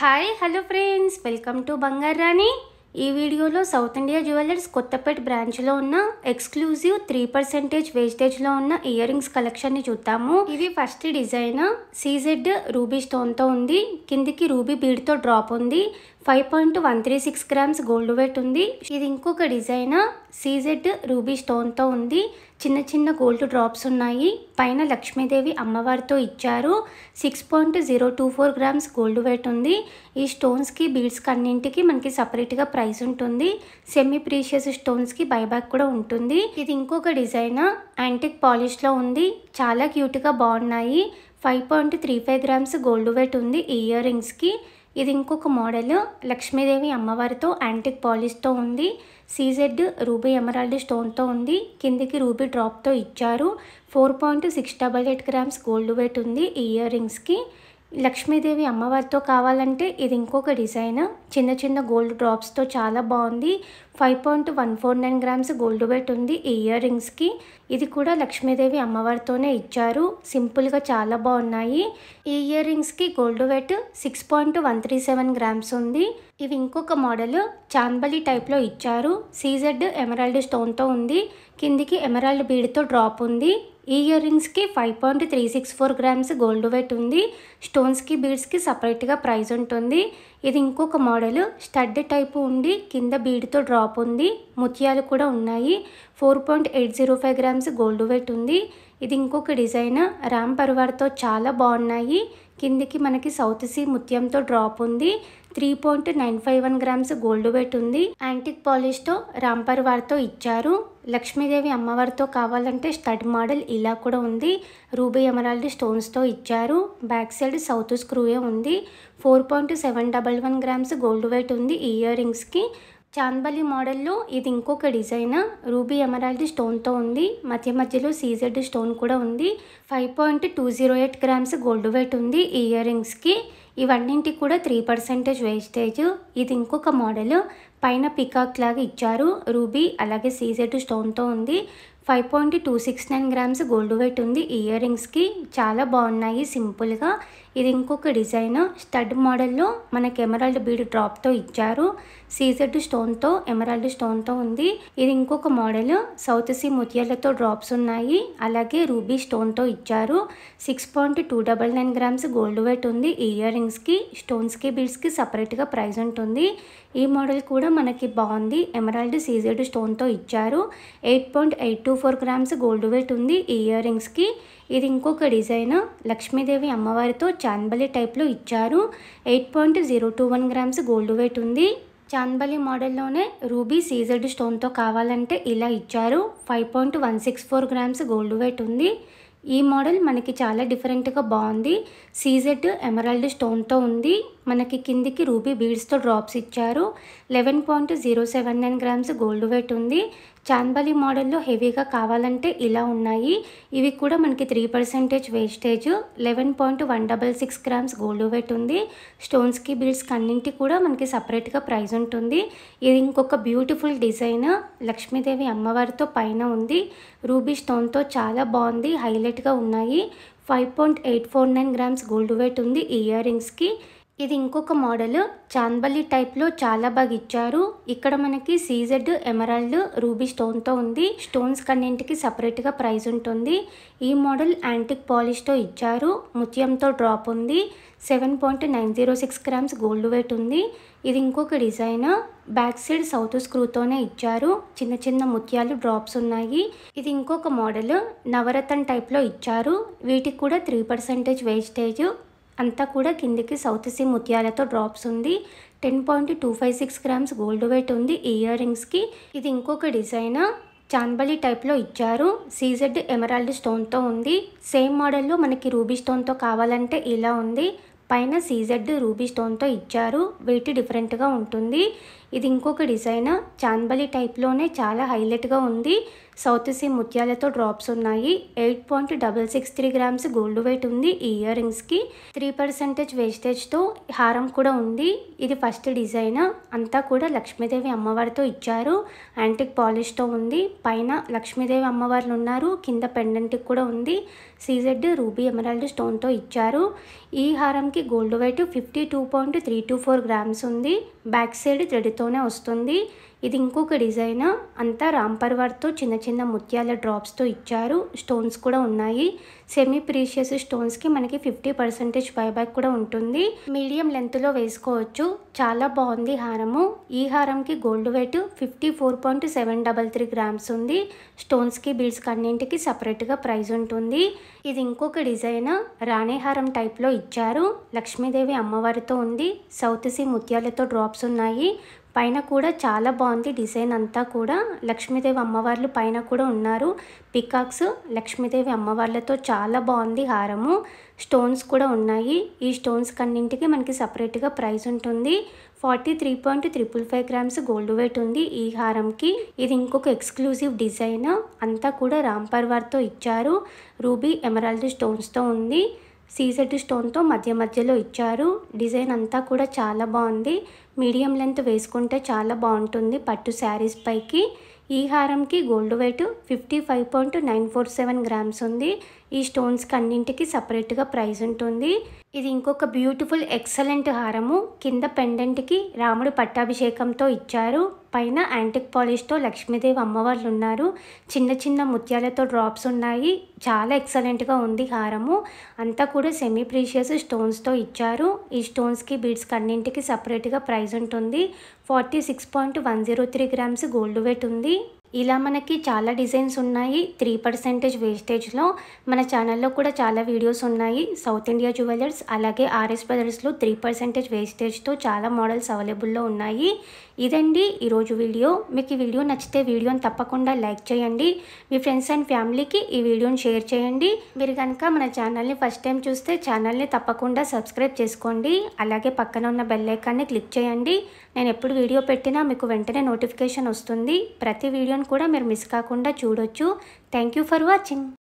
hi hello friends welcome to Bangaru Rani ఈ వీడియోలో south India jewellers Kothapeta బ్రాంచ్లో ఉన్న ఎక్స్క్లూజివ్ త్రీ పర్సెంటేజ్ వేస్టేజ్లో ఉన్న ఇయర్ రింగ్స్ కలెక్షన్ని చూద్దాము ఇది ఫస్ట్ డిజైన్ సీజెడ్ రూబీ స్టోన్తో ఉంది కిందికి రూబీ బీడ్తో డ్రాప్ ఉంది five point one three six grams gold weight ఉంది ఇది ఇంకొక డిజైన్ సీజెడ్ రూబీ స్టోన్తో ఉంది చిన్న చిన్న గోల్డ్ డ్రాప్స్ ఉన్నాయి పైన లక్ష్మీదేవి అమ్మవారితో ఇచ్చారు six point zero two four grams gold weight ఉంది ఈ స్టోన్స్కి బీడ్స్కి అన్నింటికి మనకి సపరేట్గా ప్రైస్ ఉంటుంది సెమీ ప్రీషియస్ స్టోన్స్కి బైబ్యాక్ కూడా ఉంటుంది ఇది ఇంకొక డిజైన్ యాంటిక్ పాలిష్లో ఉంది చాలా క్యూట్గా బాగున్నాయి five point three five grams gold weight ఉంది ఇయర్ రింగ్స్కి ఇది ఇంకొక మోడల్ లక్ష్మీదేవి అమ్మవారితో యాంటిక్ పాలిష్తో ఉంది సీజెడ్ రూబీ ఎమరాల్డ్ స్టోన్తో ఉంది కిందికి రూబీ డ్రాప్తో ఇచ్చారు four point six double eight grams gold weight ఉంది ఇయర్ రింగ్స్కి లక్ష్మీదేవి అమ్మవారితో కావాలంటే ఇది ఇంకొక డిజైన్ చిన్న చిన్న గోల్డ్ డ్రాప్స్తో చాలా బాగుంది five point one four nine grams gold weight ఉంది ఈ ఇయర్ రింగ్స్కి ఇది కూడా లక్ష్మీదేవి అమ్మవారితోనే ఇచ్చారు సింపుల్గా చాలా బాగున్నాయి ఈ ఇయర్ రింగ్స్కి gold weight six point one three seven grams ఉంది ఇవి ఇంకొక మోడల్ చాన్బలి టైప్లో ఇచ్చారు సీజెడ్ ఎమరాల్డ్ స్టోన్తో ఉంది కిందికి ఎమరాల్డ్ బీడ్తో డ్రాప్ ఉంది ఈ ఇయర్ రింగ్స్కి five point three six four grams gold weight ఉంది స్టోన్స్కి బీడ్స్కి సపరేట్గా ప్రైస్ ఉంటుంది ఇది ఇంకొక మోడల్ స్టడ్ టైపు ఉండి కింద బీడ్తో డ్రాప్ ఉంది ముత్యాలు కూడా ఉన్నాయి four point eight zero five grams gold weight ఉంది ఇది ఇంకొక డిజైన్ ర్యామ్ పరువార్తో చాలా బాగున్నాయి కిందికి మనకి సౌత్ సీ ముత్యంతో డ్రాప్ ఉంది three point nine five one grams gold weight ఉంది యాంటిక్ పాలిష్తో రాంపర్ వారితో ఇచ్చారు లక్ష్మీదేవి అమ్మవారితో కావాలంటే స్టడ్ మోడల్ ఇలా కూడా ఉంది రూబీ ఎమరాల్డ్ స్టోన్స్తో ఇచ్చారు బ్యాక్ సైడ్ సౌత్ స్క్రూయే ఉంది four point seven double one grams gold weight ఉంది ఇయర్ రింగ్స్కి చాందబలి మోడల్లో ఇది ఇంకొక డిజైన్ రూబీ ఎమరాల్డ్ స్టోన్తో ఉంది మధ్య మధ్యలో సీజెడ్ స్టోన్ కూడా ఉంది five point two zero eight grams gold weight ఉంది ఇయర్ రింగ్స్కి ఇవన్నింటికి కూడా త్రీ పర్సెంటేజ్ వేస్టేజ్ ఇది ఇంకొక మోడల్ పైన పికాక్ లాగా ఇచ్చారు రూబీ అలాగే సీజెడ్ స్టోన్తో ఉంది five point two six nine grams gold weight ఉంది ఇయర్ రింగ్స్కి చాలా బాగున్నాయి సింపుల్గా ఇది ఇంకొక డిజైన్ స్టడ్ మోడల్లో మనకి ఎమరాల్డ్ బీడ్ డ్రాప్తో ఇచ్చారు సీజర్డ్ స్టోన్తో ఎమరాల్డ్ స్టోన్తో ఉంది ఇది ఇంకొక మోడల్ సౌత్ సీ ముత్యాలతో డ్రాప్స్ ఉన్నాయి అలాగే రూబీ స్టోన్తో ఇచ్చారు six point two double nine grams gold weight ఉంది ఇయర్ రింగ్స్కి స్టోన్స్కి బీడ్స్కి సపరేట్గా ప్రైస్ ఉంటుంది ఈ మోడల్ కూడా మనకి బాగుంది ఎమరాల్డ్ సీజర్డ్ స్టోన్తో ఇచ్చారు eight point eight two four grams gold weight ఉంది ఇయర్ రింగ్స్కి ఇది ఇంకొక డిజైన్ లక్ష్మీదేవి అమ్మవారితో చాన్బలి టైప్లో ఇచ్చారు eight point zero two one grams gold weight ఉంది చాందబలి మోడల్లోనే రూబీ సీజర్డ్ స్టోన్తో కావాలంటే ఇలా ఇచ్చారు five point one six four grams gold weight ఉంది ఈ మోడల్ మనకి చాలా డిఫరెంట్గా బాగుంది సీజర్డ్ ఎమరాల్డ్ స్టోన్తో ఉంది మనకి కిందికి రూబీ బీడ్స్తో డ్రాప్స్ ఇచ్చారు eleven point zero seven nine grams gold weight ఉంది చాందబాలి మోడల్లో హెవీగా కావాలంటే ఇలా ఉన్నాయి ఇవి కూడా మనకి three percentage wastage eleven point one double six grams gold weight ఉంది స్టోన్స్కి బీడ్స్కి అన్నింటి కూడా మనకి సపరేట్గా ప్రైజ్ ఉంటుంది ఇది ఇంకొక బ్యూటిఫుల్ డిజైన్ లక్ష్మీదేవి అమ్మవారితో పైన ఉంది రూబీ స్టోన్తో చాలా బాగుంది హైలైట్గా ఉన్నాయి five point eight four nine grams gold weight ఉంది ఇయర్ రింగ్స్కి ఇది ఇంకొక మోడల్ చాందబల్లి టైప్లో చాలా బాగా ఇచ్చారు ఇక్కడ మనకి సీజెడ్ ఎమరాల్డ్ రూబీ స్టోన్తో ఉంది స్టోన్స్ కన్నింటికి సపరేట్గా ప్రైస్ ఉంటుంది ఈ మోడల్ యాంటిక్ పాలిష్తో ఇచ్చారు ముత్యంతో డ్రాప్ ఉంది seven point nine zero six grams gold weight ఉంది ఇది ఇంకొక డిజైన్ బ్యాక్ సైడ్ సౌత్ స్క్రూతోనే ఇచ్చారు చిన్న చిన్న ముత్యాలు డ్రాప్స్ ఉన్నాయి ఇది ఇంకొక మోడల్ నవరత్న టైప్లో ఇచ్చారు వీటికి కూడా త్రీ పర్సెంటేజ్ వేస్టేజ్ అంతా కూడా కిందికి సౌత్ సీ ముత్యాలతో డ్రాప్స్ ఉంది ten point two five six grams gold weight ఉంది ఇయర్ రింగ్స్కి ఇది ఇంకొక డిజైన్ చాన్బలి టైప్లో ఇచ్చారు సీజెడ్ ఎమరాల్డ్ స్టోన్తో ఉంది సేమ్ మోడల్లో మనకి రూబీ స్టోన్తో కావాలంటే ఇలా ఉంది పైన సీజెడ్ రూబీ స్టోన్తో ఇచ్చారు వెయిట్ డిఫరెంట్గా ఉంటుంది ఇది ఇంకొక డిజైన్ చాన్బలి టైప్లోనే చాలా హైలైట్గా ఉంది సౌత్ సీ ముత్యాలతో డ్రాప్స్ ఉన్నాయి eight point double six three grams gold weight ఉంది ఈ ఇయర్ రింగ్స్కి త్రీ పర్సెంటేజ్ వేస్టేజ్తో హారం కూడా ఉంది ఇది ఫస్ట్ డిజైన్ అంతా కూడా లక్ష్మీదేవి అమ్మవారితో ఇచ్చారు యాంటిక్ పాలిష్తో ఉంది పైన లక్ష్మీదేవి అమ్మవార్లు ఉన్నారు కింద పెండెంట్కి కూడా ఉంది సీజెడ్ రూబీ ఎమరాల్డ్ స్టోన్తో ఇచ్చారు ఈ హారంకి gold weight fifty two point three two four grams ఉంది బ్యాక్ సైడ్ థ్రెడ్ తోనే వస్తుంది ఇది ఇంకొక డిజైన్ అంతా రాంపర్వర్తో చిన్న చిన్న ముత్యాల డ్రాప్స్తో ఇచ్చారు స్టోన్స్ కూడా ఉన్నాయి సెమీ ప్రీషియస్ స్టోన్స్కి మనకి ఫిఫ్టీ పర్సెంటేజ్ బైబ్యాక్ కూడా ఉంటుంది మీడియం లెంత్లో వేసుకోవచ్చు చాలా బాగుంది హారము ఈ హారంకి gold weight fifty four point seven double three grams ఉంది స్టోన్స్కి బీడ్స్కి అన్నింటికి సపరేట్గా ప్రైస్ ఉంటుంది ఇది ఇంకొక డిజైన్ రాణేహారం టైప్లో ఇచ్చారు లక్ష్మీదేవి అమ్మవారితో ఉంది సౌత్ సీ ముత్యాలతో డ్రాప్స్ ఉన్నాయి పైన కూడా చాలా బాగుంది బాగుంది డిజైన్ అంతా కూడా లక్ష్మీదేవి అమ్మవార్లు పైన కూడా ఉన్నారు పికాక్స్ లక్ష్మీదేవి అమ్మవార్లతో చాలా బాగుంది హారము స్టోన్స్ కూడా ఉన్నాయి ఈ స్టోన్స్ కన్నింటికి మనకి సపరేట్గా ప్రైస్ ఉంటుంది forty three point triple five grams gold weight ఉంది ఈ హారంకి ఇది ఇంకొక ఎక్స్క్లూజివ్ డిజైన్ అంతా కూడా రాంపర్వార్తో ఇచ్చారు రూబీ ఎమరాల్డ్ స్టోన్స్తో ఉంది సీజెడ్ స్టోన్తో మధ్య మధ్యలో ఇచ్చారు డిజైన్ అంతా కూడా చాలా బాగుంది మీడియం లెంత్ వేసుకుంటే చాలా బాగుంటుంది పట్టు శారీస్ పైకి ఈ హారంకి gold weight fifty five point nine four seven grams ఉంది ఈ స్టోన్స్కి అన్నింటికి సపరేట్గా ప్రైస్ ఉంటుంది ఇది ఇంకొక బ్యూటిఫుల్ ఎక్సలెంట్ హారము కింద పెండెంట్కి రాముడు పట్టాభిషేకంతో ఇచ్చారు పైన యాంటిక్ పాలిష్తో లక్ష్మీదేవి అమ్మవార్లు ఉన్నారు చిన్న చిన్న ముత్యాలతో డ్రాప్స్ ఉన్నాయి చాలా ఎక్సలెంట్గా ఉంది హారము అంతా కూడా సెమీ ప్రీషియస్ స్టోన్స్తో ఇచ్చారు ఈ స్టోన్స్కి బీడ్స్కి అన్నింటికి సపరేట్గా ప్రైస్ ఉంటుంది forty six point one zero three grams gold weight ఉంది ఇలా మనకి చాలా డిజైన్స్ ఉన్నాయి త్రీ పర్సెంటేజ్ వేస్టేజ్లో మన ఛానల్లో కూడా చాలా వీడియోస్ ఉన్నాయి సౌత్ ఇండియా జ్యువెలర్స్ అలాగే ఆర్ఎస్ బ్రదర్స్లో త్రీ పర్సెంటేజ్ వేస్టేజ్తో చాలా మోడల్స్ అవైలబుల్లో ఉన్నాయి ఇదండి ఈరోజు వీడియో మీకు ఈ వీడియో నచ్చితే వీడియోని తప్పకుండా లైక్ చేయండి మీ ఫ్రెండ్స్ అండ్ ఫ్యామిలీకి ఈ వీడియోని షేర్ చేయండి మీరు కనుక మన ఛానల్ని ఫస్ట్ టైం చూస్తే ఛానల్ని తప్పకుండా సబ్స్క్రైబ్ చేసుకోండి అలాగే పక్కన ఉన్న బెల్ క్లిక్ చేయండి నేను ఎప్పుడు వీడియో పెట్టినా మీకు వెంటనే నోటిఫికేషన్ వస్తుంది ప్రతి వీడియో వీడియోలను కూడా మీరు మిస్ కాకుండా చూడొచ్చు థ్యాంక్ ఫర్ వాచింగ్